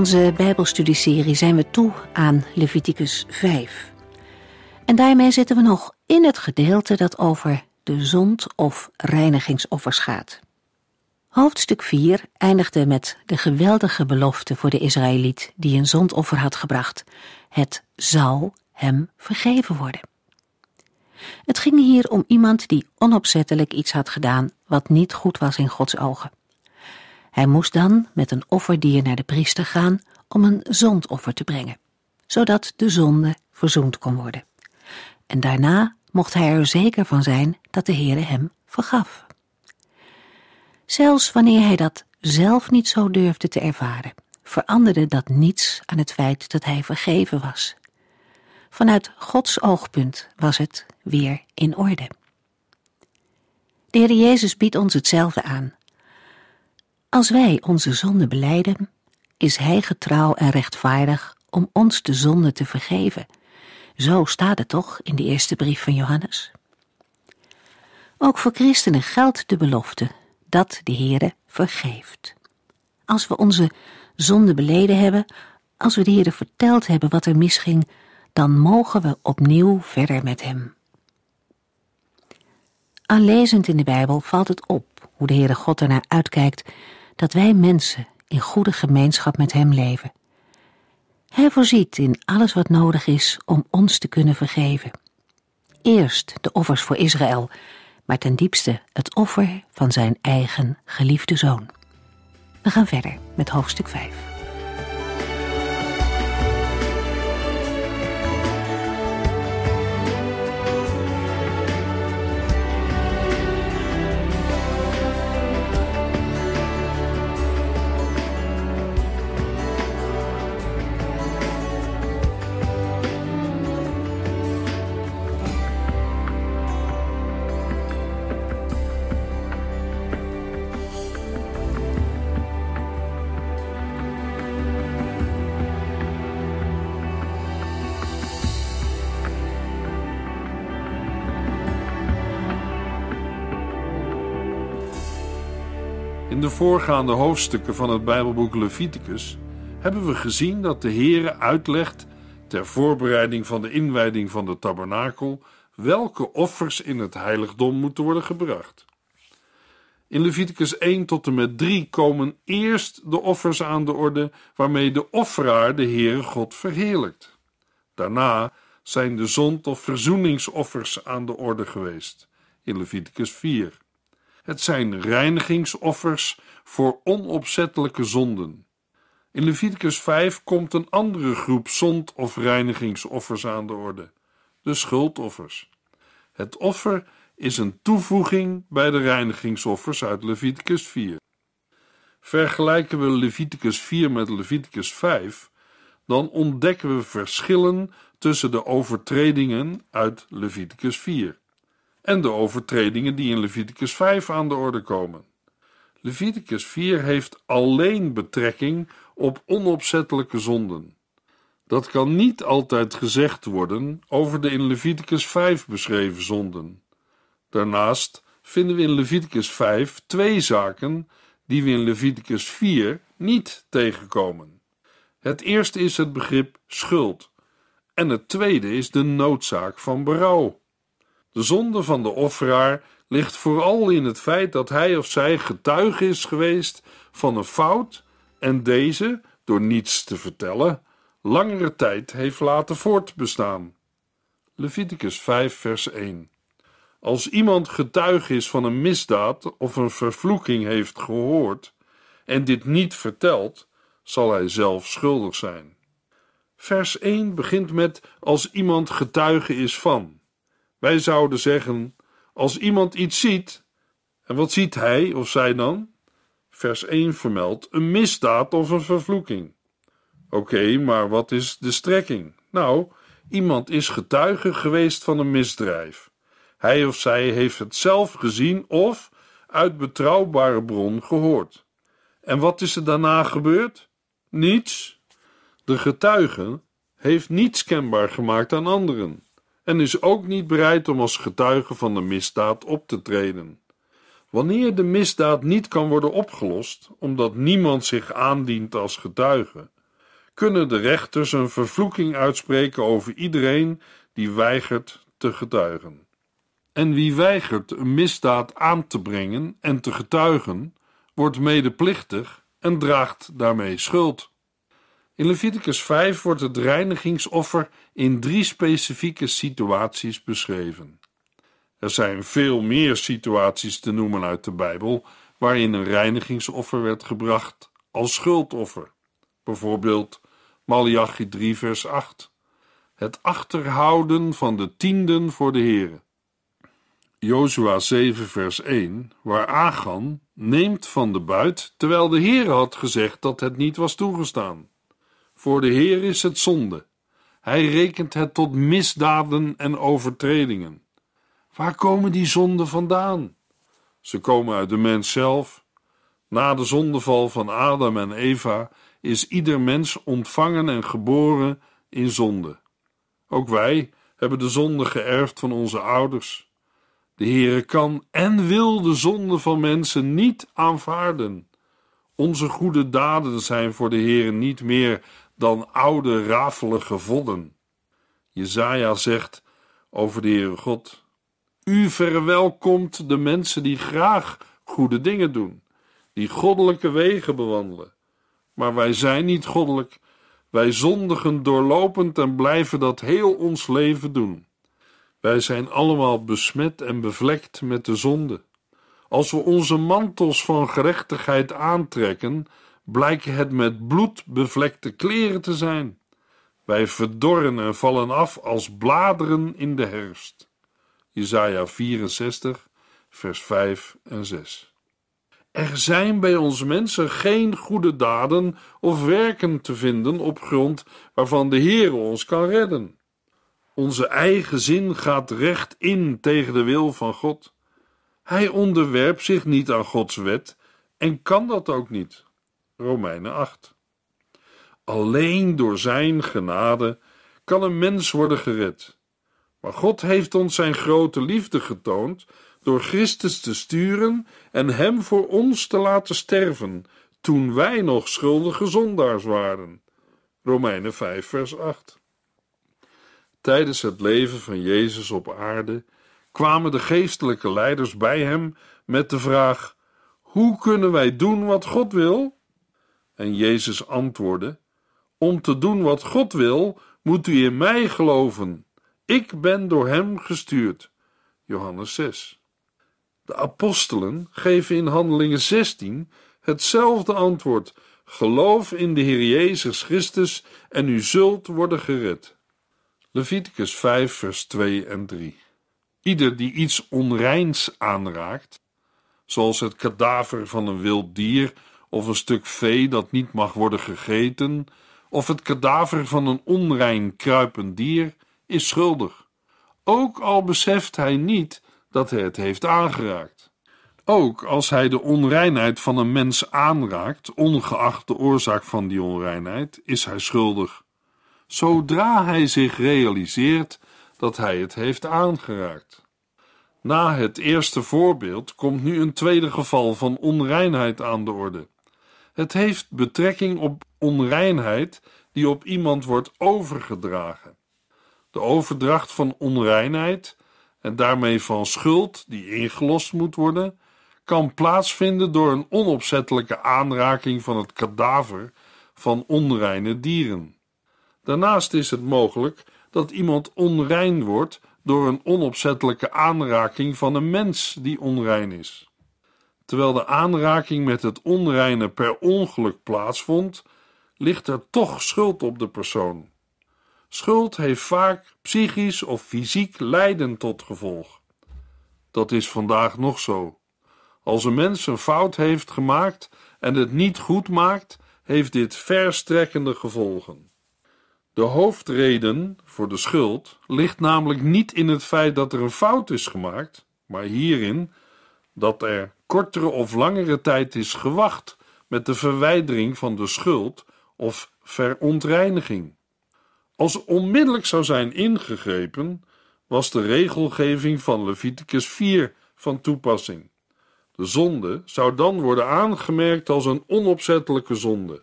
onze Bijbelstudieserie zijn we toe aan Leviticus 5. En daarmee zitten we nog in het gedeelte dat over de zond- of reinigingsoffers gaat. Hoofdstuk 4 eindigde met de geweldige belofte voor de Israëliet die een zondoffer had gebracht: het zal hem vergeven worden. Het ging hier om iemand die onopzettelijk iets had gedaan wat niet goed was in Gods ogen. Hij moest dan met een offerdier naar de priester gaan om een zondoffer te brengen, zodat de zonde verzoend kon worden. En daarna mocht hij er zeker van zijn dat de Heere hem vergaf. Zelfs wanneer hij dat zelf niet zo durfde te ervaren, veranderde dat niets aan het feit dat hij vergeven was. Vanuit Gods oogpunt was het weer in orde. De Heer Jezus biedt ons hetzelfde aan als wij onze zonde beleiden, is Hij getrouw en rechtvaardig om ons de zonde te vergeven. Zo staat het toch in de eerste brief van Johannes. Ook voor christenen geldt de belofte dat de Heere vergeeft. Als we onze zonde beleden hebben, als we de Heere verteld hebben wat er misging, dan mogen we opnieuw verder met Hem. Aanlezend in de Bijbel valt het op hoe de Heere God ernaar uitkijkt dat wij mensen in goede gemeenschap met Hem leven. Hij voorziet in alles wat nodig is om ons te kunnen vergeven. Eerst de offers voor Israël, maar ten diepste het offer van zijn eigen geliefde zoon. We gaan verder met hoofdstuk 5. In de voorgaande hoofdstukken van het Bijbelboek Leviticus hebben we gezien dat de Heere uitlegt ter voorbereiding van de inwijding van de tabernakel welke offers in het heiligdom moeten worden gebracht. In Leviticus 1 tot en met 3 komen eerst de offers aan de orde waarmee de offeraar de Heere God verheerlijkt. Daarna zijn de zond- of verzoeningsoffers aan de orde geweest in Leviticus 4. Het zijn reinigingsoffers voor onopzettelijke zonden. In Leviticus 5 komt een andere groep zond- of reinigingsoffers aan de orde: de schuldoffers. Het offer is een toevoeging bij de reinigingsoffers uit Leviticus 4. Vergelijken we Leviticus 4 met Leviticus 5, dan ontdekken we verschillen tussen de overtredingen uit Leviticus 4 en de overtredingen die in Leviticus 5 aan de orde komen. Leviticus 4 heeft alleen betrekking op onopzettelijke zonden. Dat kan niet altijd gezegd worden over de in Leviticus 5 beschreven zonden. Daarnaast vinden we in Leviticus 5 twee zaken die we in Leviticus 4 niet tegenkomen. Het eerste is het begrip schuld en het tweede is de noodzaak van berouw. De zonde van de offeraar ligt vooral in het feit dat hij of zij getuige is geweest van een fout en deze, door niets te vertellen, langere tijd heeft laten voortbestaan. Leviticus 5, vers 1. Als iemand getuige is van een misdaad of een vervloeking heeft gehoord en dit niet vertelt, zal hij zelf schuldig zijn. Vers 1 begint met als iemand getuige is van. Wij zouden zeggen: als iemand iets ziet, en wat ziet hij of zij dan? Vers 1 vermeldt een misdaad of een vervloeking. Oké, maar wat is de strekking? Nou, iemand is getuige geweest van een misdrijf. Hij of zij heeft het zelf gezien of uit betrouwbare bron gehoord. En wat is er daarna gebeurd? Niets. De getuige heeft niets kenbaar gemaakt aan anderen en is ook niet bereid om als getuige van de misdaad op te treden. Wanneer de misdaad niet kan worden opgelost, omdat niemand zich aandient als getuige, kunnen de rechters een vervloeking uitspreken over iedereen die weigert te getuigen. En wie weigert een misdaad aan te brengen en te getuigen, wordt medeplichtig en draagt daarmee schuld. In Leviticus 5 wordt het reinigingsoffer in drie specifieke situaties beschreven. Er zijn veel meer situaties te noemen uit de Bijbel waarin een reinigingsoffer werd gebracht als schuldoffer. Bijvoorbeeld Malachi 3 vers 8. Het achterhouden van de tienden voor de Here. Jozua 7 vers 1, waar Achan neemt van de buit terwijl de Heer had gezegd dat het niet was toegestaan. Voor de Heer is het zonde. Hij rekent het tot misdaden en overtredingen. Waar komen die zonden vandaan? Ze komen uit de mens zelf. Na de zondeval van Adam en Eva is ieder mens ontvangen en geboren in zonde. Ook wij hebben de zonde geërfd van onze ouders. De Heer kan en wil de zonde van mensen niet aanvaarden. Onze goede daden zijn voor de Heer niet meer dan oude rafelige vodden. Jezaja zegt over de Heere God: U verwelkomt de mensen die graag goede dingen doen, die goddelijke wegen bewandelen. Maar wij zijn niet goddelijk. Wij zondigen doorlopend en blijven dat heel ons leven doen. Wij zijn allemaal besmet en bevlekt met de zonde. Als we onze mantels van gerechtigheid aantrekken, blijken het met bloed bevlekte kleren te zijn. Wij verdorren en vallen af als bladeren in de herfst. Isaiah 64, vers 5 en 6. Er zijn bij ons mensen geen goede daden of werken te vinden op grond waarvan de Heer ons kan redden. Onze eigen zin gaat recht in tegen de wil van God. Hij onderwerpt zich niet aan Gods wet en kan dat ook niet. Romeinen 8. Alleen door Zijn genade kan een mens worden gered. Maar God heeft ons Zijn grote liefde getoond door Christus te sturen en Hem voor ons te laten sterven, toen wij nog schuldige zondaars waren. Romeinen 5, vers 8. Tijdens het leven van Jezus op aarde kwamen de geestelijke leiders bij Hem met de vraag: Hoe kunnen wij doen wat God wil? En Jezus antwoordde: Om te doen wat God wil, moet u in mij geloven. Ik ben door hem gestuurd. Johannes 6. De apostelen geven in Handelingen 16 hetzelfde antwoord: Geloof in de Heer Jezus Christus en u zult worden gered. Leviticus 5, vers 2 en 3. Ieder die iets onreins aanraakt, zoals het kadaver van een wild dier of een stuk vee dat niet mag worden gegeten, of het kadaver van een onrein kruipend dier, is schuldig. Ook al beseft hij niet dat hij het heeft aangeraakt. Ook als hij de onreinheid van een mens aanraakt, ongeacht de oorzaak van die onreinheid, is hij schuldig. Zodra hij zich realiseert dat hij het heeft aangeraakt. Na het eerste voorbeeld komt nu een tweede geval van onreinheid aan de orde. Het heeft betrekking op onreinheid die op iemand wordt overgedragen. De overdracht van onreinheid en daarmee van schuld die ingelost moet worden, kan plaatsvinden door een onopzettelijke aanraking van het kadaver van onreine dieren. Daarnaast is het mogelijk dat iemand onrein wordt door een onopzettelijke aanraking van een mens die onrein is terwijl de aanraking met het onreine per ongeluk plaatsvond, ligt er toch schuld op de persoon. Schuld heeft vaak psychisch of fysiek lijden tot gevolg. Dat is vandaag nog zo. Als een mens een fout heeft gemaakt en het niet goed maakt, heeft dit verstrekkende gevolgen. De hoofdreden voor de schuld ligt namelijk niet in het feit dat er een fout is gemaakt, maar hierin dat er kortere of langere tijd is gewacht met de verwijdering van de schuld of verontreiniging. Als onmiddellijk zou zijn ingegrepen, was de regelgeving van Leviticus 4 van toepassing. De zonde zou dan worden aangemerkt als een onopzettelijke zonde.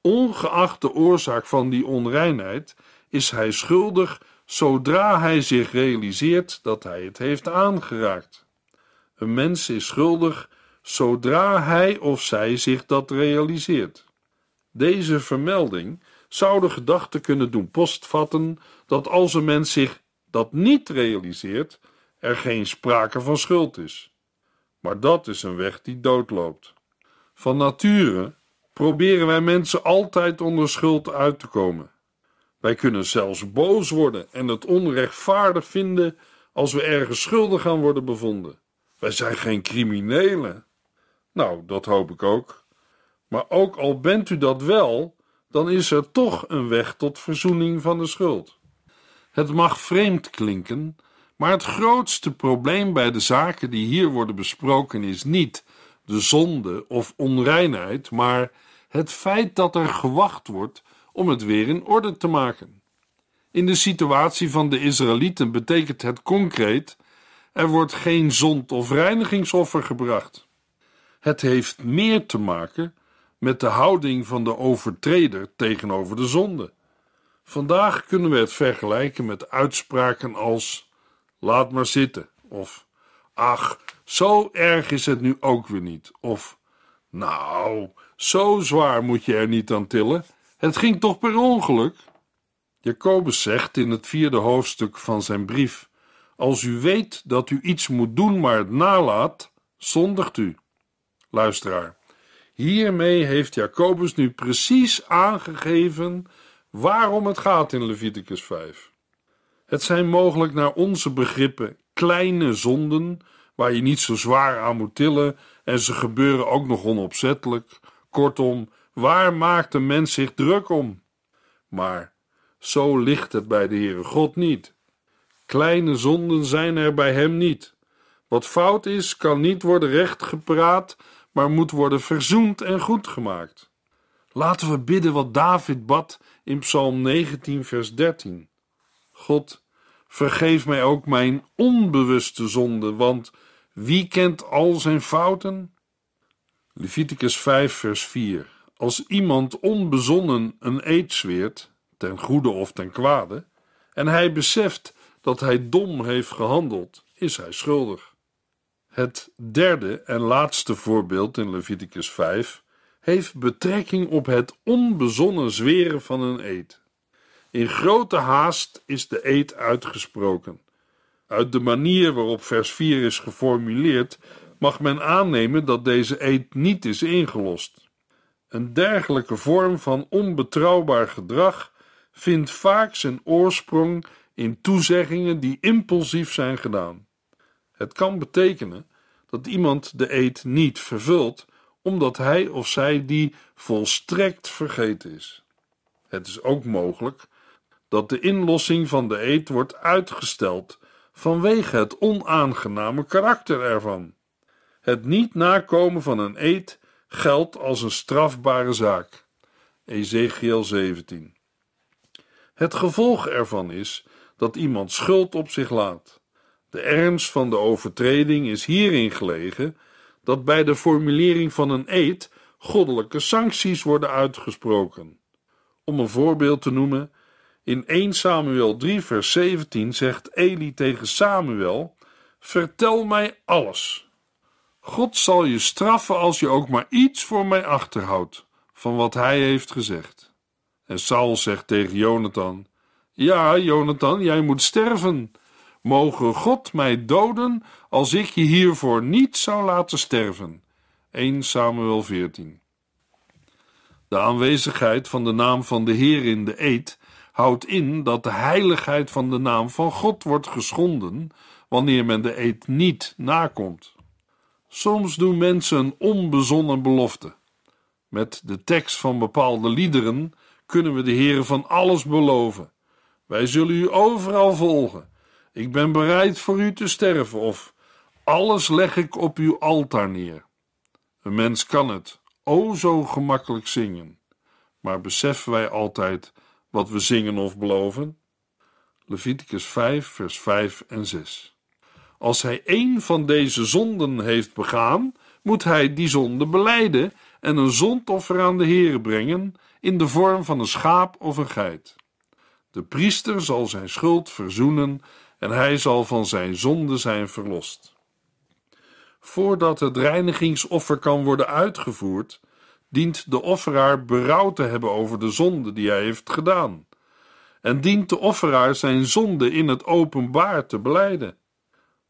Ongeacht de oorzaak van die onreinheid is hij schuldig zodra hij zich realiseert dat hij het heeft aangeraakt. Een mens is schuldig zodra hij of zij zich dat realiseert. Deze vermelding zou de gedachte kunnen doen postvatten dat als een mens zich dat niet realiseert, er geen sprake van schuld is. Maar dat is een weg die doodloopt. Van nature proberen wij mensen altijd onder schuld uit te komen. Wij kunnen zelfs boos worden en het onrechtvaardig vinden als we ergens schuldig aan worden bevonden. Wij zijn geen criminelen. Nou, dat hoop ik ook. Maar ook al bent u dat wel, dan is er toch een weg tot verzoening van de schuld. Het mag vreemd klinken, maar het grootste probleem bij de zaken die hier worden besproken is niet de zonde of onreinheid, maar het feit dat er gewacht wordt om het weer in orde te maken. In de situatie van de Israëlieten betekent het concreet er wordt geen zond- of reinigingsoffer gebracht. Het heeft meer te maken met de houding van de overtreder tegenover de zonde. Vandaag kunnen we het vergelijken met uitspraken als: laat maar zitten, of ach, zo erg is het nu ook weer niet, of nou, zo zwaar moet je er niet aan tillen, het ging toch per ongeluk. Jacobus zegt in het vierde hoofdstuk van zijn brief als u weet dat u iets moet doen, maar het nalaat, zondigt u. Luisteraar, hiermee heeft Jacobus nu precies aangegeven waarom het gaat in Leviticus 5. Het zijn mogelijk naar onze begrippen kleine zonden, waar je niet zo zwaar aan moet tillen en ze gebeuren ook nog onopzettelijk. Kortom, waar maakt de mens zich druk om? Maar zo ligt het bij de Heere God niet. Kleine zonden zijn er bij hem niet. Wat fout is, kan niet worden rechtgepraat, maar moet worden verzoend en goedgemaakt. Laten we bidden wat David bad in Psalm 19, vers 13. God, vergeef mij ook mijn onbewuste zonde, want wie kent al zijn fouten? Leviticus 5, vers 4. Als iemand onbezonnen een eed zweert, ten goede of ten kwade, en hij beseft dat hij dom heeft gehandeld, is hij schuldig. Het derde en laatste voorbeeld in Leviticus 5 heeft betrekking op het onbezonnen zweren van een eed. In grote haast is de eed uitgesproken. Uit de manier waarop vers 4 is geformuleerd, mag men aannemen dat deze eed niet is ingelost. Een dergelijke vorm van onbetrouwbaar gedrag vindt vaak zijn oorsprong in toezeggingen die impulsief zijn gedaan. Het kan betekenen dat iemand de eed niet vervult, omdat hij of zij die volstrekt vergeten is. Het is ook mogelijk dat de inlossing van de eed wordt uitgesteld vanwege het onaangename karakter ervan. Het niet nakomen van een eed geldt als een strafbare zaak. Ezekiel 17. Het gevolg ervan is dat iemand schuld op zich laat. De ernst van de overtreding is hierin gelegen dat bij de formulering van een eed goddelijke sancties worden uitgesproken. Om een voorbeeld te noemen, in 1 Samuel 3, vers 17 zegt Eli tegen Samuel: Vertel mij alles. God zal je straffen als je ook maar iets voor mij achterhoudt van wat hij heeft gezegd. En Saul zegt tegen Jonathan: ja, Jonathan, jij moet sterven. Mogen God mij doden als ik je hiervoor niet zou laten sterven. 1 Samuel 14. De aanwezigheid van de naam van de Heer in de eed houdt in dat de heiligheid van de naam van God wordt geschonden wanneer men de eed niet nakomt. Soms doen mensen een onbezonnen belofte. Met de tekst van bepaalde liederen kunnen we de Heer van alles beloven wij zullen u overal volgen. Ik ben bereid voor u te sterven, of alles leg ik op uw altaar neer. Een mens kan het, o zo gemakkelijk zingen. Maar beseffen wij altijd wat we zingen of beloven? Leviticus 5, vers 5 en 6. Als hij één van deze zonden heeft begaan, moet hij die zonde beleiden en een zondoffer aan de Heer brengen in de vorm van een schaap of een geit. De priester zal zijn schuld verzoenen en hij zal van zijn zonde zijn verlost. Voordat het reinigingsoffer kan worden uitgevoerd, dient de offeraar berouw te hebben over de zonde die hij heeft gedaan. En dient de offeraar zijn zonde in het openbaar te beleiden.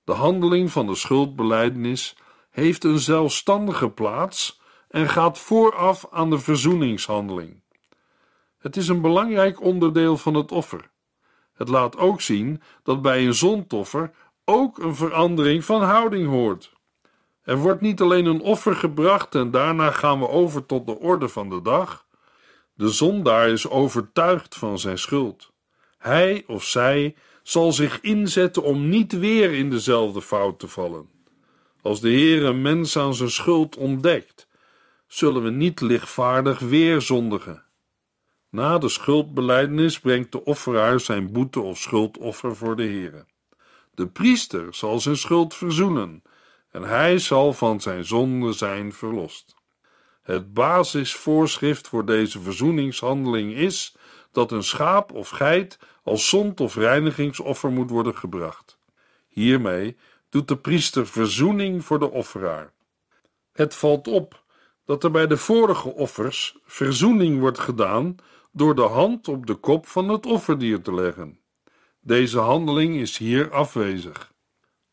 De handeling van de schuldbeleidenis heeft een zelfstandige plaats en gaat vooraf aan de verzoeningshandeling. Het is een belangrijk onderdeel van het offer. Het laat ook zien dat bij een zondoffer ook een verandering van houding hoort. Er wordt niet alleen een offer gebracht en daarna gaan we over tot de orde van de dag. De zondaar is overtuigd van zijn schuld. Hij of zij zal zich inzetten om niet weer in dezelfde fout te vallen. Als de Heer een mens aan zijn schuld ontdekt, zullen we niet lichtvaardig weer zondigen. Na de schuldbeleidenis brengt de offeraar zijn boete of schuldoffer voor de Heere. De priester zal zijn schuld verzoenen en hij zal van zijn zonde zijn verlost. Het basisvoorschrift voor deze verzoeningshandeling is dat een schaap of geit als zond- of reinigingsoffer moet worden gebracht. Hiermee doet de priester verzoening voor de offeraar. Het valt op dat er bij de vorige offers verzoening wordt gedaan door de hand op de kop van het offerdier te leggen. Deze handeling is hier afwezig.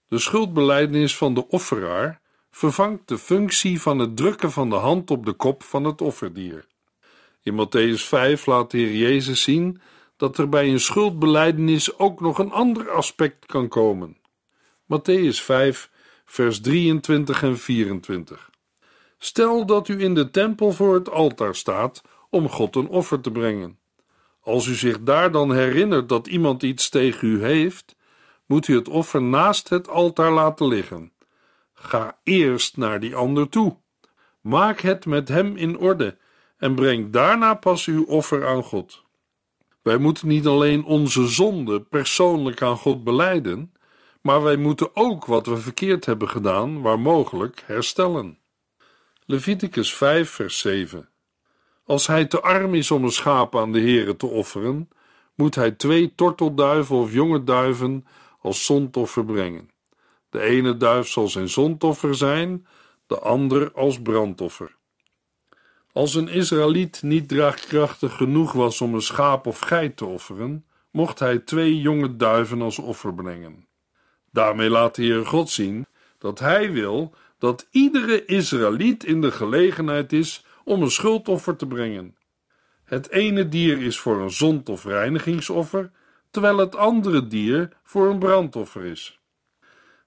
De schuldbeleidenis van de offeraar vervangt de functie van het drukken van de hand op de kop van het offerdier. In Matthäus 5 laat de Heer Jezus zien dat er bij een schuldbeleidenis ook nog een ander aspect kan komen. Matthäus 5, vers 23 en 24. Stel dat u in de tempel voor het altaar staat om God een offer te brengen. Als u zich daar dan herinnert dat iemand iets tegen u heeft, moet u het offer naast het altaar laten liggen. Ga eerst naar die ander toe. Maak het met hem in orde en breng daarna pas uw offer aan God. Wij moeten niet alleen onze zonde persoonlijk aan God beleiden, maar wij moeten ook wat we verkeerd hebben gedaan, waar mogelijk, herstellen. Leviticus 5, vers 7. Als hij te arm is om een schaap aan de Heere te offeren, moet hij twee tortelduiven of jonge duiven als zondoffer brengen. De ene duif zal zijn zondoffer zijn, de ander als brandoffer. Als een Israëliet niet draagkrachtig genoeg was om een schaap of geit te offeren, mocht hij twee jonge duiven als offer brengen. Daarmee laat de Heer God zien dat hij wil dat iedere Israëliet in de gelegenheid is om een schuldoffer te brengen. Het ene dier is voor een zond- of reinigingsoffer, terwijl het andere dier voor een brandoffer is.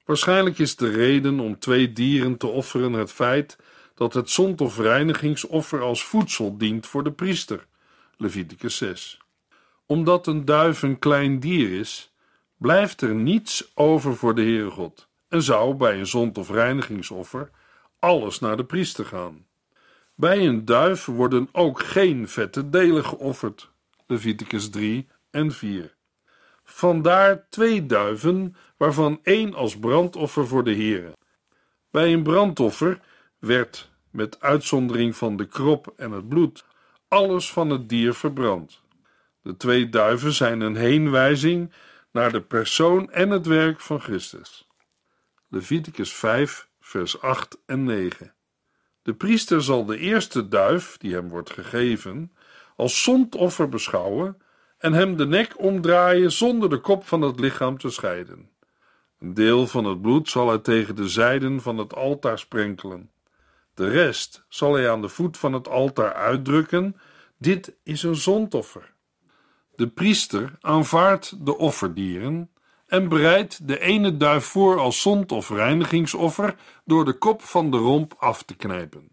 Waarschijnlijk is de reden om twee dieren te offeren het feit dat het zond- of reinigingsoffer als voedsel dient voor de priester. Leviticus 6. Omdat een duif een klein dier is, blijft er niets over voor de Heere God en zou bij een zond- of reinigingsoffer alles naar de priester gaan. Bij een duif worden ook geen vette delen geofferd. Leviticus 3 en 4. Vandaar twee duiven, waarvan één als brandoffer voor de heren. Bij een brandoffer werd, met uitzondering van de krop en het bloed, alles van het dier verbrand. De twee duiven zijn een heenwijzing naar de persoon en het werk van Christus. Leviticus 5, vers 8 en 9. De priester zal de eerste duif, die hem wordt gegeven, als zondoffer beschouwen en hem de nek omdraaien zonder de kop van het lichaam te scheiden. Een deel van het bloed zal hij tegen de zijden van het altaar sprenkelen. De rest zal hij aan de voet van het altaar uitdrukken. Dit is een zondoffer. De priester aanvaardt de offerdieren en bereidt de ene duif voor als zond- of reinigingsoffer door de kop van de romp af te knijpen.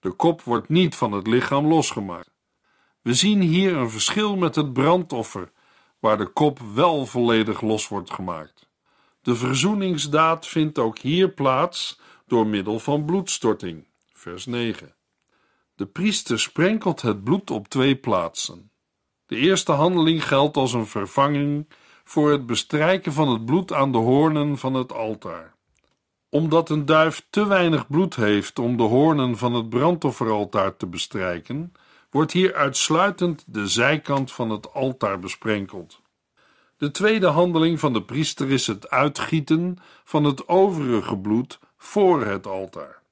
De kop wordt niet van het lichaam losgemaakt. We zien hier een verschil met het brandoffer, waar de kop wel volledig los wordt gemaakt. De verzoeningsdaad vindt ook hier plaats door middel van bloedstorting. Vers 9. De priester sprenkelt het bloed op twee plaatsen. De eerste handeling geldt als een vervanging voor het bestrijken van het bloed aan de hoornen van het altaar. Omdat een duif te weinig bloed heeft om de hoornen van het brandofferaltaar te bestrijken, wordt hier uitsluitend de zijkant van het altaar besprenkeld. De tweede handeling van de priester is het uitgieten van het overige bloed voor het altaar.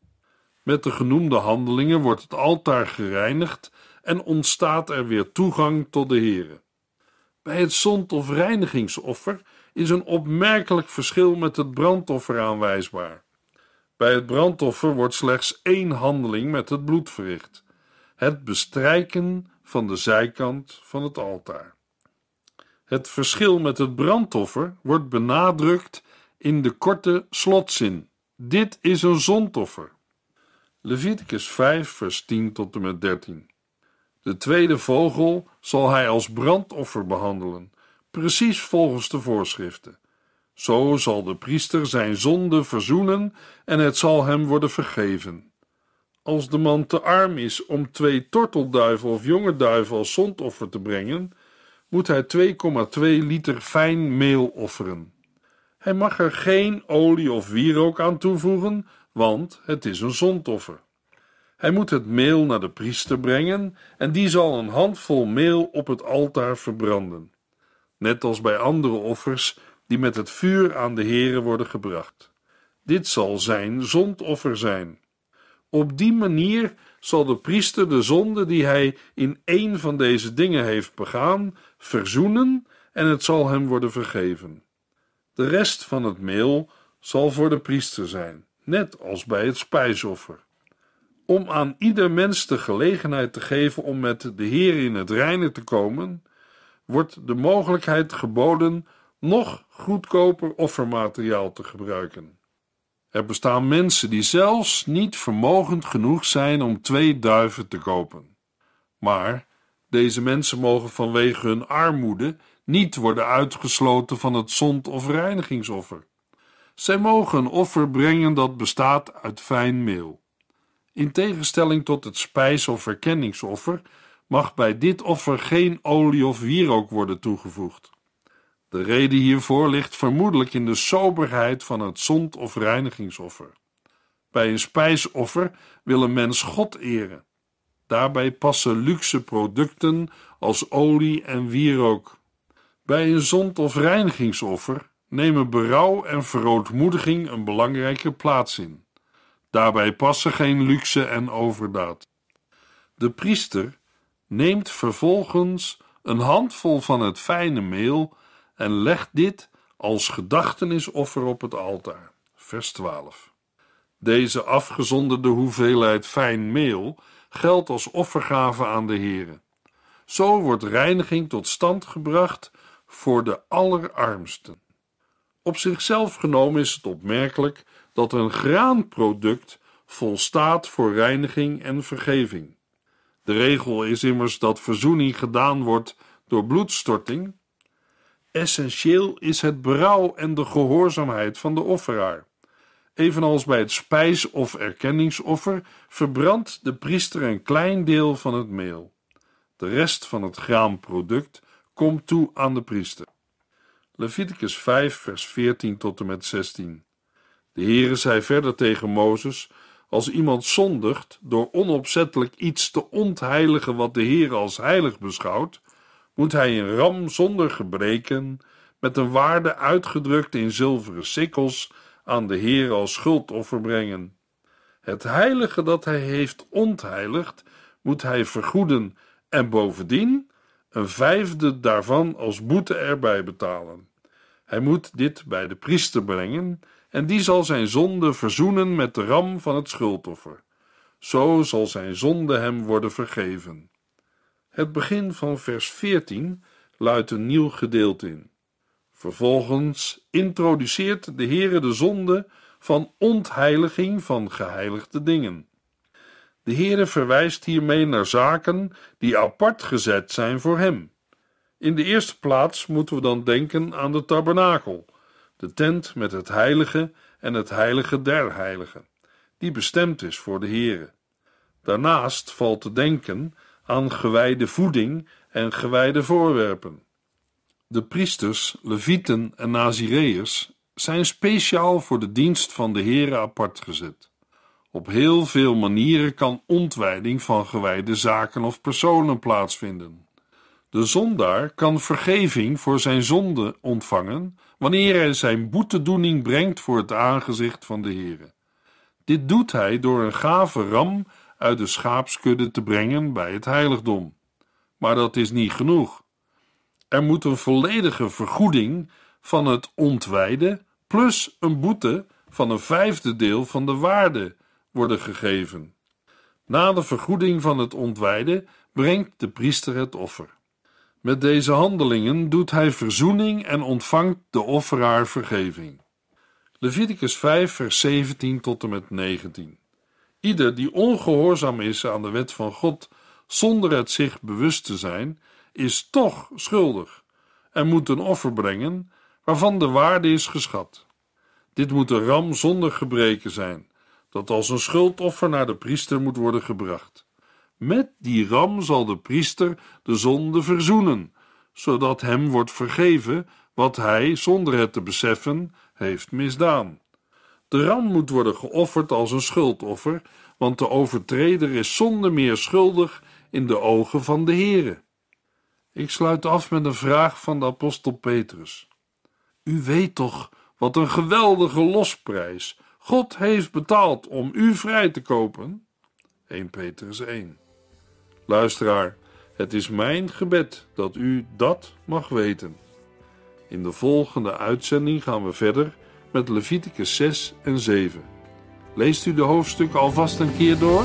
Met de genoemde handelingen wordt het altaar gereinigd en ontstaat er weer toegang tot de Here. Bij het zond- of reinigingsoffer is een opmerkelijk verschil met het brandoffer aanwijsbaar. Bij het brandoffer wordt slechts één handeling met het bloed verricht: het bestrijken van de zijkant van het altaar. Het verschil met het brandoffer wordt benadrukt in de korte slotzin: Dit is een zondoffer. Leviticus 5, vers 10 tot en met 13. De tweede vogel zal hij als brandoffer behandelen, precies volgens de voorschriften. Zo zal de priester zijn zonde verzoenen en het zal hem worden vergeven. Als de man te arm is om twee tortelduiven of jonge duiven als zondoffer te brengen, moet hij 2,2 liter fijn meel offeren. Hij mag er geen olie of wierook aan toevoegen, want het is een zondoffer. Hij moet het meel naar de priester brengen en die zal een handvol meel op het altaar verbranden, net als bij andere offers die met het vuur aan de Here worden gebracht. Dit zal zijn zondoffer zijn. Op die manier zal de priester de zonde die hij in één van deze dingen heeft begaan, verzoenen en het zal hem worden vergeven. De rest van het meel zal voor de priester zijn, net als bij het spijsoffer om aan ieder mens de gelegenheid te geven om met de Heer in het reine te komen, wordt de mogelijkheid geboden nog goedkoper offermateriaal te gebruiken. Er bestaan mensen die zelfs niet vermogend genoeg zijn om twee duiven te kopen. Maar deze mensen mogen vanwege hun armoede niet worden uitgesloten van het zond- of reinigingsoffer. Zij mogen een offer brengen dat bestaat uit fijn meel. In tegenstelling tot het spijs- of verkenningsoffer mag bij dit offer geen olie of wierook worden toegevoegd. De reden hiervoor ligt vermoedelijk in de soberheid van het zond- of reinigingsoffer. Bij een spijsoffer wil een mens God eren. Daarbij passen luxe producten als olie en wierook. Bij een zond- of reinigingsoffer nemen berouw en verootmoediging een belangrijke plaats in. Daarbij passen geen luxe en overdaad. De priester neemt vervolgens een handvol van het fijne meel en legt dit als gedachtenisoffer op het altaar. Vers 12. Deze afgezonderde hoeveelheid fijn meel geldt als offergave aan de Heere. Zo wordt reiniging tot stand gebracht voor de allerarmsten. Op zichzelf genomen is het opmerkelijk dat een graanproduct volstaat voor reiniging en vergeving. De regel is immers dat verzoening gedaan wordt door bloedstorting. Essentieel is het berouw en de gehoorzaamheid van de offeraar. Evenals bij het spijs- of erkenningsoffer verbrandt de priester een klein deel van het meel. De rest van het graanproduct komt toe aan de priester. Leviticus 5, vers 14 tot en met 16. De Heere zei verder tegen Mozes: Als iemand zondigt door onopzettelijk iets te ontheiligen wat de Heere als heilig beschouwt, moet hij een ram zonder gebreken, met een waarde uitgedrukt in zilveren sikkels, aan de Heere als schuldoffer brengen. Het heilige dat hij heeft ontheiligd, moet hij vergoeden en bovendien een vijfde daarvan als boete erbij betalen. Hij moet dit bij de priester brengen en die zal zijn zonde verzoenen met de ram van het schuldoffer. Zo zal zijn zonde hem worden vergeven. Het begin van vers 14 luidt een nieuw gedeelte in. Vervolgens introduceert de Heere de zonde van ontheiliging van geheiligde dingen. De Heere verwijst hiermee naar zaken die apart gezet zijn voor hem. In de eerste plaats moeten we dan denken aan de tabernakel, de tent met het heilige en het heilige der heiligen, die bestemd is voor de Heere. Daarnaast valt te denken aan gewijde voeding en gewijde voorwerpen. De priesters, levieten en nazireërs zijn speciaal voor de dienst van de Heere apart gezet. Op heel veel manieren kan ontwijding van gewijde zaken of personen plaatsvinden. De zondaar kan vergeving voor zijn zonde ontvangen wanneer hij zijn boetedoening brengt voor het aangezicht van de Heer. Dit doet hij door een gave ram uit de schaapskudde te brengen bij het heiligdom. Maar dat is niet genoeg. Er moet een volledige vergoeding van het ontwijden plus een boete van een vijfde deel van de waarde worden gegeven. Na de vergoeding van het ontwijden brengt de priester het offer. Met deze handelingen doet hij verzoening en ontvangt de offeraar vergeving. Leviticus 5, vers 17 tot en met 19. Ieder die ongehoorzaam is aan de wet van God, zonder het zich bewust te zijn, is toch schuldig en moet een offer brengen waarvan de waarde is geschat. Dit moet een ram zonder gebreken zijn, dat als een schuldoffer naar de priester moet worden gebracht. Met die ram zal de priester de zonde verzoenen, zodat hem wordt vergeven wat hij, zonder het te beseffen, heeft misdaan. De ram moet worden geofferd als een schuldoffer, want de overtreder is zonder meer schuldig in de ogen van de Heere. Ik sluit af met een vraag van de apostel Petrus. U weet toch wat een geweldige losprijs God heeft betaald om u vrij te kopen? 1 Petrus 1 Luisteraar, het is mijn gebed dat u dat mag weten. In de volgende uitzending gaan we verder met Leviticus 6 en 7. Leest u de hoofdstukken alvast een keer door?